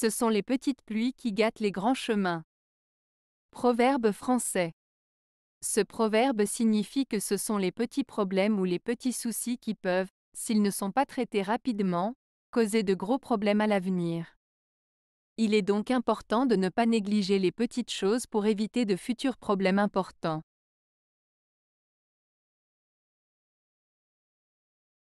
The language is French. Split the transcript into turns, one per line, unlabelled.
Ce sont les petites pluies qui gâtent les grands chemins. Proverbe français. Ce proverbe signifie que ce sont les petits problèmes ou les petits soucis qui peuvent, s'ils ne sont pas traités rapidement, causer de gros problèmes à l'avenir. Il est donc important de ne pas négliger les petites choses pour éviter de futurs
problèmes importants.